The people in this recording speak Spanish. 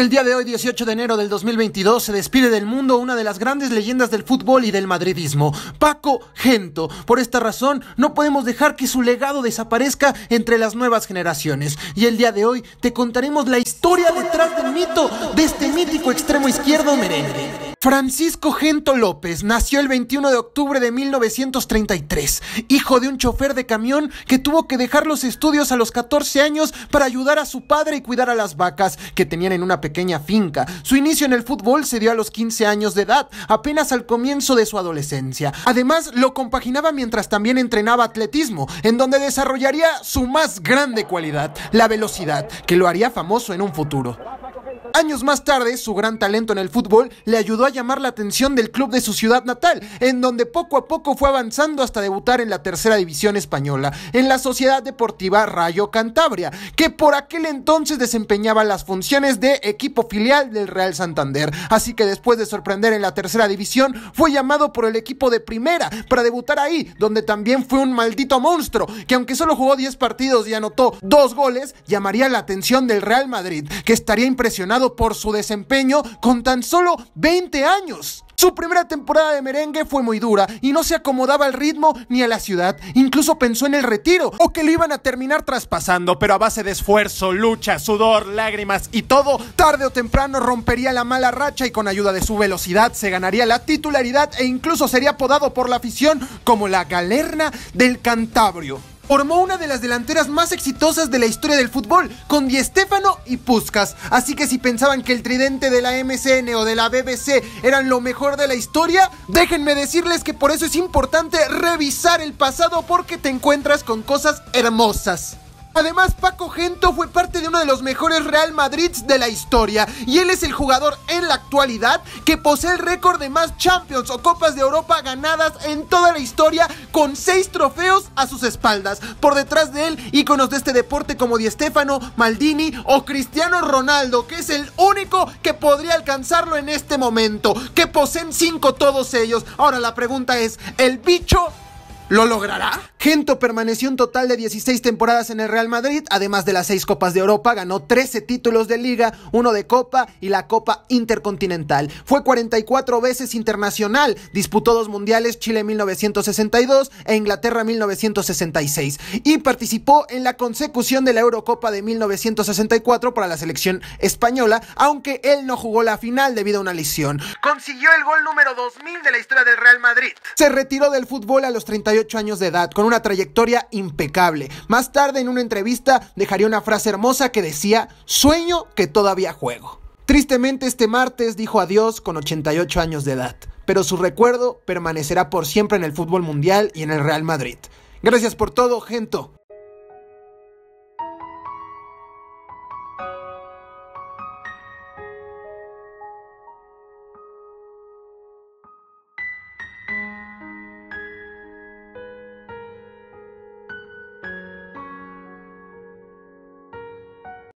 El día de hoy, 18 de enero del 2022, se despide del mundo una de las grandes leyendas del fútbol y del madridismo, Paco Gento. Por esta razón, no podemos dejar que su legado desaparezca entre las nuevas generaciones. Y el día de hoy te contaremos la historia detrás del mito de este mítico extremo izquierdo merengue. Francisco Gento López nació el 21 de octubre de 1933, hijo de un chofer de camión que tuvo que dejar los estudios a los 14 años para ayudar a su padre y cuidar a las vacas que tenían en una pequeña finca. Su inicio en el fútbol se dio a los 15 años de edad, apenas al comienzo de su adolescencia. Además, lo compaginaba mientras también entrenaba atletismo, en donde desarrollaría su más grande cualidad, la velocidad, que lo haría famoso en un futuro. Años más tarde, su gran talento en el fútbol le ayudó a llamar la atención del club de su ciudad natal, en donde poco a poco fue avanzando hasta debutar en la tercera división española, en la Sociedad Deportiva Rayo Cantabria, que por aquel entonces desempeñaba las funciones de equipo filial del Real Santander. Así que después de sorprender en la tercera división, fue llamado por el equipo de primera para debutar ahí, donde también fue un maldito monstruo, que aunque solo jugó 10 partidos y anotó dos goles, llamaría la atención del Real Madrid, que estaría impresionado por su desempeño con tan solo 20 años. Su primera temporada de merengue fue muy dura y no se acomodaba al ritmo ni a la ciudad. Incluso pensó en el retiro o que lo iban a terminar traspasando, pero a base de esfuerzo, lucha, sudor, lágrimas y todo, tarde o temprano rompería la mala racha y con ayuda de su velocidad se ganaría la titularidad e incluso sería apodado por la afición como la galerna del Cantabrio formó una de las delanteras más exitosas de la historia del fútbol, con Di Stéfano y Puskas. Así que si pensaban que el tridente de la MCN o de la BBC eran lo mejor de la historia, déjenme decirles que por eso es importante revisar el pasado porque te encuentras con cosas hermosas. Además, Paco Gento fue parte de uno de los mejores Real Madrid de la historia y él es el jugador en la actualidad que posee el récord de más Champions o Copas de Europa ganadas en toda la historia con seis trofeos a sus espaldas. Por detrás de él, íconos de este deporte como Di Stefano, Maldini o Cristiano Ronaldo, que es el único que podría alcanzarlo en este momento, que poseen cinco todos ellos. Ahora la pregunta es, ¿el bicho ¿Lo logrará? Gento permaneció un total de 16 temporadas en el Real Madrid, además de las 6 Copas de Europa, ganó 13 títulos de Liga, uno de Copa y la Copa Intercontinental. Fue 44 veces internacional, disputó dos mundiales, Chile 1962 e Inglaterra 1966, y participó en la consecución de la Eurocopa de 1964 para la selección española, aunque él no jugó la final debido a una lesión. Consiguió el gol número 2000 de la historia del Real Madrid. Se retiró del fútbol a los 38 años de edad, con una trayectoria impecable. Más tarde en una entrevista dejaría una frase hermosa que decía, sueño que todavía juego. Tristemente este martes dijo adiós con 88 años de edad, pero su recuerdo permanecerá por siempre en el fútbol mundial y en el Real Madrid. Gracias por todo, gente.